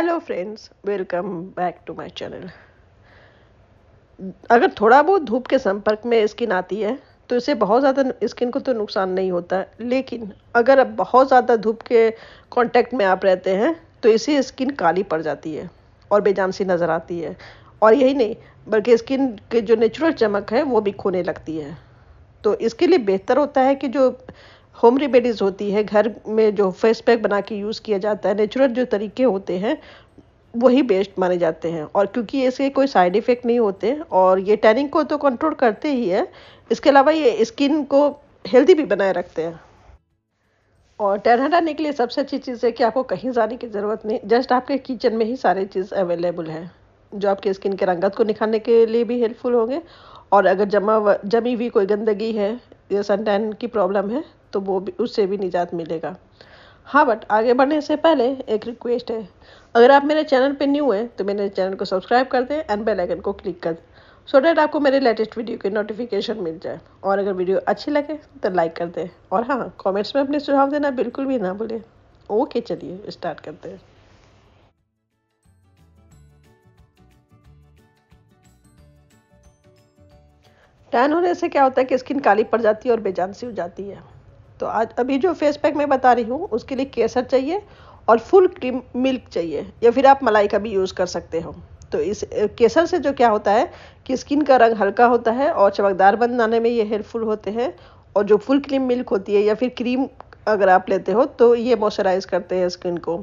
hello friends welcome back to my channel अगर थोड़ा बहुत धूप के संपर्क में स्किन आती है तो इससे बहुत ज़्यादा स्किन को तो नुकसान नहीं होता लेकिन अगर अब बहुत ज़्यादा धूप के कांटेक्ट में आप रहते हैं तो इससे स्किन काली पड़ जाती है और बेजान सी नज़र आती है और यही नहीं बल्कि स्किन के जो नेचुरल चमक है वो भी खोने लगती है तो इसके लिए बेहतर होता है कि जो होम रेमेडीज़ होती है घर में जो फेस पैक बना के यूज़ किया जाता है नेचुरल जो तरीके होते हैं वही बेस्ट माने जाते हैं और क्योंकि इसके कोई साइड इफ़ेक्ट नहीं होते और ये टैनिंग को तो कंट्रोल करते ही है इसके अलावा ये स्किन को हेल्दी भी बनाए रखते हैं और टैन हटाने के लिए सबसे अच्छी चीज़ है कि आपको कहीं जाने की ज़रूरत नहीं जस्ट आपके किचन में ही सारे चीज़ अवेलेबल है जो आपके स्किन के रंगत को निखारने के लिए भी हेल्पफुल होंगे और अगर जमा जमी हुई कोई गंदगी है या सन टैन की प्रॉब्लम है तो वो भी उससे भी निजात मिलेगा हाँ बट आगे बढ़ने से पहले एक रिक्वेस्ट है अगर आप मेरे चैनल पर न्यू हैं तो मेरे चैनल को सब्सक्राइब कर दें एंड बेल आइकन को क्लिक कर दें सो डैट आपको मेरे लेटेस्ट वीडियो की नोटिफिकेशन मिल जाए और अगर वीडियो अच्छी लगे तो लाइक कर दें और हाँ कमेंट्स में अपने सुझाव देना बिल्कुल भी ना भूलें ओके चलिए स्टार्ट करते हैं टैन होने से क्या होता है कि स्किन काली पड़ जाती है और बेजान सी हो जाती है तो आज अभी जो फेस पैक मैं बता रही हूँ उसके लिए केसर चाहिए और फुल क्रीम मिल्क चाहिए या फिर आप मलाई का भी यूज़ कर सकते हो तो इस केसर से जो क्या होता है कि स्किन का रंग हल्का होता है और चमकदार बनाने में ये हेल्पफुल होते हैं और जो फुल क्रीम मिल्क होती है या फिर क्रीम अगर आप लेते हो तो ये मॉइस्चराइज करते हैं स्किन को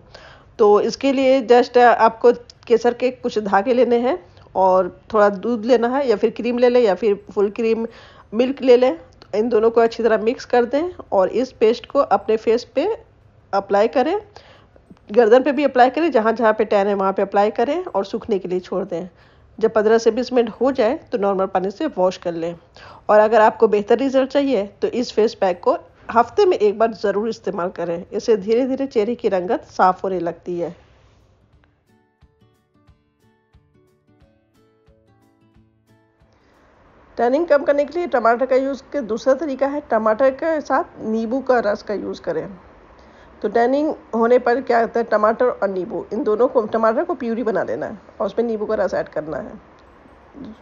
तो इसके लिए जस्ट आपको केसर के कुछ धागे लेने हैं और थोड़ा दूध लेना है या फिर क्रीम ले लें या फिर फुल क्रीम मिल्क ले लें इन दोनों को अच्छी तरह मिक्स कर दें और इस पेस्ट को अपने फेस पे अप्लाई करें गर्दन पे भी अप्लाई करें जहाँ जहाँ पे टैन है वहाँ पे अप्लाई करें और सूखने के लिए छोड़ दें जब पंद्रह से बीस मिनट हो जाए तो नॉर्मल पानी से वॉश कर लें और अगर आपको बेहतर रिजल्ट चाहिए तो इस फेस पैक को हफ्ते में एक बार ज़रूर इस्तेमाल करें इससे धीरे धीरे चेहरे की रंगत साफ़ होने लगती है टैनिंग कम करने के लिए टमाटर का यूज़ के दूसरा तरीका है टमाटर के साथ नींबू का रस का यूज़ करें तो टैनिंग होने पर क्या होता है टमाटर और नींबू इन दोनों को टमाटर को प्यूरी बना लेना है और उसमें नींबू का रस ऐड करना है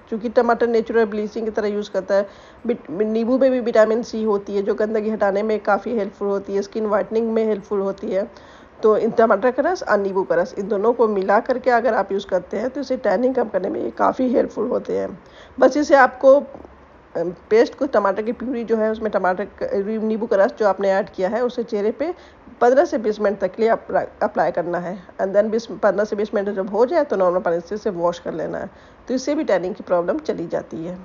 क्योंकि टमाटर नेचुरल ब्लीचिंग की तरह यूज़ करता है नींबू में भी विटामिन सी होती है जो गंदगी हटाने में काफ़ी हेल्पफुल होती है स्किन वाइटनिंग में हेल्पफुल होती है तो इन टमाटर का रस और नींबू का रस इन दोनों को मिला करके अगर आप यूज़ करते हैं तो इसे टैनिंग कम करने में ये काफ़ी हेल्पफुल होते हैं बस इसे आपको पेस्ट को टमाटर की प्यूरी जो है उसमें टमाटर नींबू का रस जो आपने ऐड किया है उसे चेहरे पे 15 से 20 मिनट तक के लिए अप्लाई करना है एंड देन बीस पंद्रह से 20 मिनट जब हो जाए तो नॉर्मल पानी से वॉश कर लेना है तो इससे भी टैनिंग की प्रॉब्लम चली जाती है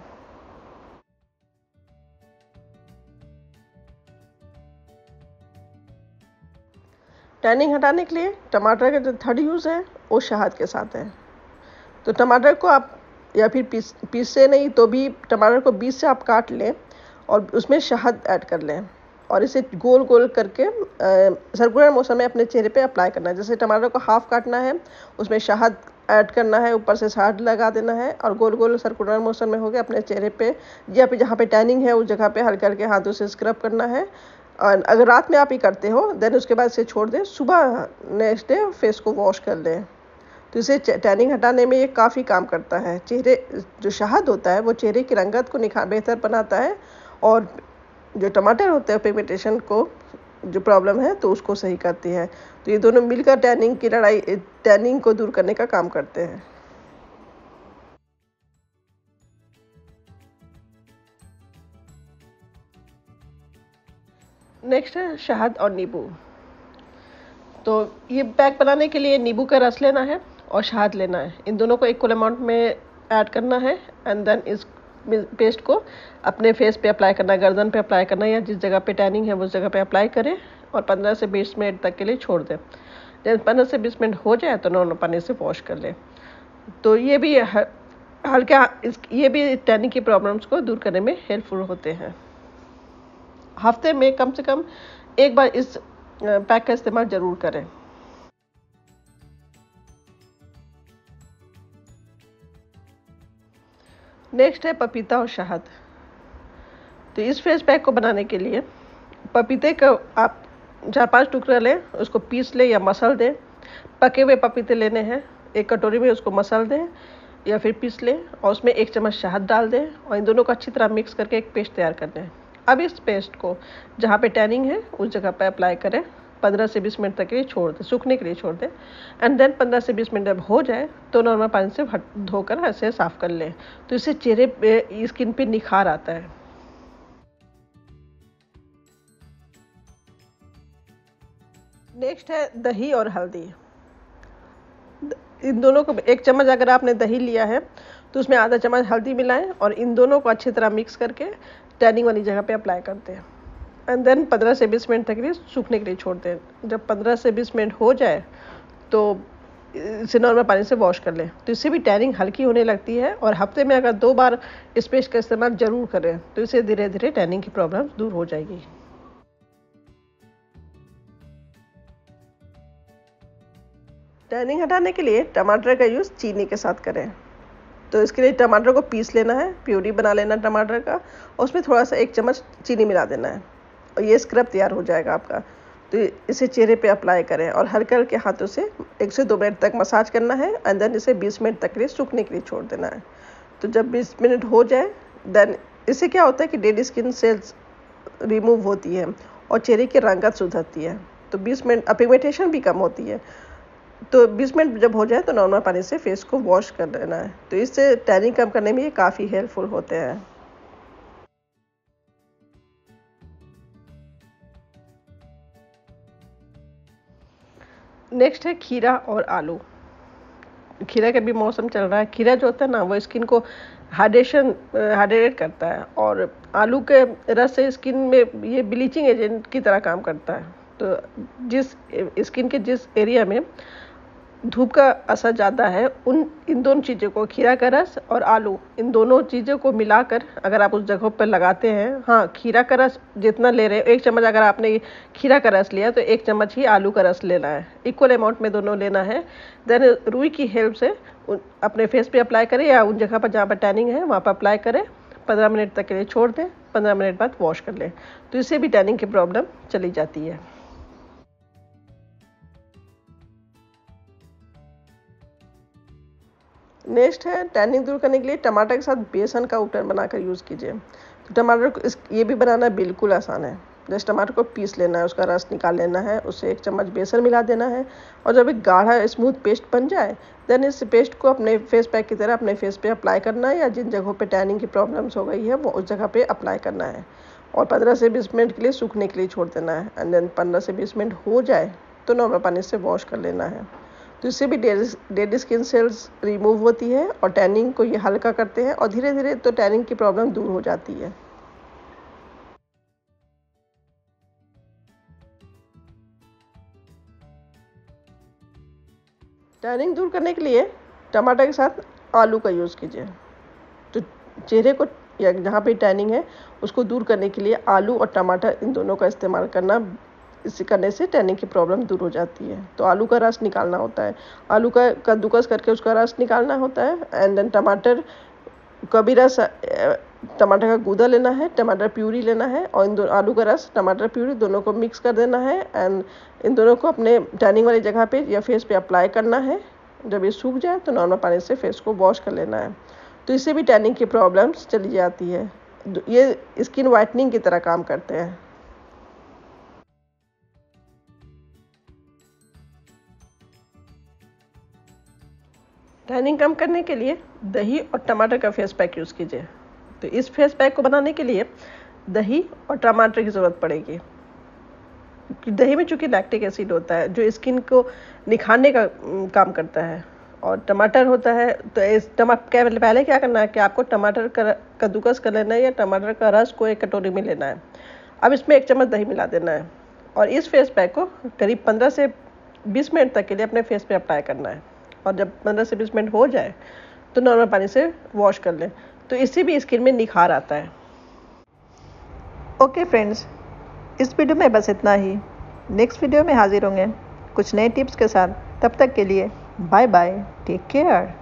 टैनिंग हटाने के लिए टमाटर का जो थर्ड यूज़ है वो शहद के साथ है तो टमाटर को आप या फिर पीस पीसे नहीं तो भी टमाटर को बीस से आप काट लें और उसमें शहद ऐड कर लें और इसे गोल गोल करके सर्कुलर मौसम में अपने चेहरे पे अप्लाई करना है जैसे टमाटर को हाफ काटना है उसमें शहद ऐड करना है ऊपर से शहद लगा देना है और गोल गोल सर्कुलर मोशन में होकर अपने चेहरे पे या फिर जहाँ पे टैनिंग है उस जगह पे हल्के हल्के हाथों से स्क्रब करना है अगर रात में आप ये करते हो देन उसके बाद इसे छोड़ दें सुबह नेक्स्ट डे फेस को वॉश कर लें तो इसे टैनिंग हटाने में ये काफ़ी काम करता है चेहरे जो शहद होता है वो चेहरे की रंगत को निखार बेहतर बनाता है और जो टमाटर होते हैं पिगमेंटेशन को जो प्रॉब्लम है तो उसको सही करती है तो ये दोनों मिलकर टैनिंग की लड़ाई टैनिंग को दूर करने का काम करते हैं नेक्स्ट है शहद और नींबू तो ये पैक बनाने के लिए नींबू का रस लेना है और शहद लेना है इन दोनों को इक्वल अमाउंट में ऐड करना है एंड देन इस पेस्ट को अपने फेस पे अप्लाई करना है गर्दन पे अप्लाई करना है या जिस जगह पे टैनिंग है उस जगह पे अप्लाई करें और 15 से 20 मिनट तक के लिए छोड़ दें जब पंद्रह से बीस मिनट हो जाए तो नॉर्मल पानी से वॉश कर लें तो ये भी हल्का ये भी टैनिंग की प्रॉब्लम्स को दूर करने में हेल्पफुल होते हैं हफ्ते में कम से कम एक बार इस पैक का इस्तेमाल ज़रूर करें नेक्स्ट है पपीता और शहद तो इस फेस पैक को बनाने के लिए पपीते को आप चार पांच टुकड़ा लें उसको पीस लें या मसल दें पके हुए पपीते लेने हैं एक कटोरी में उसको मसल दें या फिर पीस लें और उसमें एक चम्मच शहद डाल दें और इन दोनों को अच्छी तरह मिक्स करके एक पेस्ट तैयार कर दें अब इस पेस्ट को जहाँ पे टैनिंग है उस जगह पे अप्लाई करें 15 से 20 मिनट तक के लिए छोड़ दें सूखने के लिए छोड़ दें एंड देन 15 से 20 मिनट जब हो जाए तो नॉर्मल पानी से हट धोकर ऐसे साफ़ कर लें तो इससे चेहरे पे स्किन पे निखार आता है नेक्स्ट है दही और हल्दी इन दोनों को एक चम्मच अगर आपने दही लिया है तो उसमें आधा चम्मच हल्दी मिलाएं और इन दोनों को अच्छी तरह मिक्स करके टैनिंग वाली जगह पे अप्लाई करते हैं एंड देन पंद्रह से बीस मिनट तक के लिए सूखने के लिए छोड़ते हैं जब पंद्रह से बीस मिनट हो जाए तो इसे नॉर्मल पानी से वॉश कर लें तो इससे भी टैनिंग हल्की होने लगती है और हफ्ते में अगर दो बार इस पेस्ट का इस्तेमाल ज़रूर करें तो इससे धीरे धीरे टैनिंग की प्रॉब्लम दूर हो जाएगी टैनिंग हटाने के लिए टमाटर का यूज़ चीनी के साथ करें तो इसके लिए टमाटर को पीस लेना है प्यूरी बना लेना टमाटर का और उसमें थोड़ा सा एक चम्मच चीनी मिला देना है और ये स्क्रब तैयार हो जाएगा आपका तो इसे चेहरे पे अप्लाई करें और हल्के हल्के हाथों से एक से दो मिनट तक मसाज करना है एंड देन इसे बीस मिनट तक के लिए सूखने के लिए छोड़ देना है तो जब बीस मिनट हो जाए देन इससे क्या होता है कि डेड स्किन सेल्स रिमूव होती है और चेहरे के रंगत सुधरती है तो बीस मिनट अपिगमेंटेशन भी कम होती है तो 20 मिनट जब हो जाए तो नॉर्मल पानी से फेस को वॉश कर लेना है तो इससे टैनिंग कम करने में ये काफ़ी हेल्पफुल होते हैं नेक्स्ट है खीरा और आलू खीरा का भी मौसम चल रहा है खीरा जो होता है ना वो स्किन को हाइड्रेशन हाइड्रेट करता है और आलू के रस से स्किन में ये ब्लीचिंग एजेंट की तरह काम करता है तो जिस स्किन के जिस एरिया में धूप का असर ज़्यादा है उन इन दोनों चीज़ों को खीरा का रस और आलू इन दोनों चीज़ों को मिलाकर अगर आप उस जगह पर लगाते हैं हाँ खीरा का रस जितना ले रहे हैं एक चम्मच अगर आपने खीरा का रस लिया तो एक चम्मच ही आलू का रस लेना है इक्वल अमाउंट में दोनों लेना है देन रुई की हेल्प से अपने फेस पे अप्लाई करें या उन जगह पर जहाँ पर टैनिंग है वहाँ पर अप्लाई करें पंद्रह मिनट तक के लिए छोड़ दें पंद्रह मिनट बाद वॉश कर लें तो इससे भी टैनिंग की प्रॉब्लम चली जाती है नेक्स्ट है टैनिंग दूर करने के लिए टमाटर के साथ बेसन का उपटन बनाकर यूज़ कीजिए तो टमाटर को इस ये भी बनाना बिल्कुल आसान है जैसे टमाटर को पीस लेना है उसका रस निकाल लेना है उससे एक चम्मच बेसन मिला देना है और जब एक गाढ़ा स्मूथ पेस्ट बन जाए देन इस पेस्ट को अपने फेस पैक की तरह अपने फेस पे अप्लाई करना है या जिन जगहों पे टैनिंग की प्रॉब्लम्स हो गई है वो उस जगह पे अप्लाई करना है और पंद्रह से बीस मिनट के लिए सूखने के लिए छोड़ देना है एंड देन पंद्रह से बीस मिनट हो जाए तो नॉर्मल पानी से वॉश कर लेना है तो इससे भी डेड स्किन सेल्स रिमूव होती है और टैनिंग को ये हल्का करते हैं और धीरे धीरे तो टैनिंग की प्रॉब्लम दूर हो जाती है टैनिंग दूर करने के लिए टमाटर के साथ आलू का यूज़ कीजिए तो चेहरे को या जहाँ पे टैनिंग है उसको दूर करने के लिए आलू और टमाटर इन दोनों का इस्तेमाल करना इसे करने से टैनिंग की प्रॉब्लम दूर हो जाती है तो आलू का रस निकालना होता है आलू का कद्दूकस करके उसका रस निकालना होता है एंड देन टमाटर का भी रस टमाटर का गूदा लेना है टमाटर प्यूरी लेना है और इन दोनों आलू का रस टमाटर प्यूरी दोनों को मिक्स कर देना है एंड इन दोनों को अपने टैनिंग वाली जगह पे या फेस पे अप्लाई करना है जब ये सूख जाए तो नॉर्मल पानी से फेस को वॉश कर लेना है तो इससे भी टैनिंग की प्रॉब्लम्स चली जाती है ये स्किन वाइटनिंग की तरह काम करते हैं टैनिंग कम करने के लिए दही और टमाटर का फेस पैक यूज़ कीजिए तो इस फेस पैक को बनाने के लिए दही और टमाटर की ज़रूरत पड़ेगी दही में चूँकि लैक्टिक एसिड होता है जो स्किन को निखारने का काम करता है और टमाटर होता है तो इस टमा पहले क्या करना है कि आपको टमाटर का कद्दूकस कर लेना है या टमाटर का रस को एक कटोरी में लेना है अब इसमें एक चम्मच दही मिला देना है और इस फेस पैक को करीब 15 से 20 मिनट तक के लिए अपने फेस पे अप्लाई करना है और जब पंद्रह से बीस मिनट हो जाए तो नॉर्मल पानी से वॉश कर लें तो इससे भी स्किन में निखार आता है ओके फ्रेंड्स इस वीडियो में बस इतना ही नेक्स्ट वीडियो में हाजिर होंगे कुछ नए टिप्स के साथ तब तक के लिए बाय बाय टेक केयर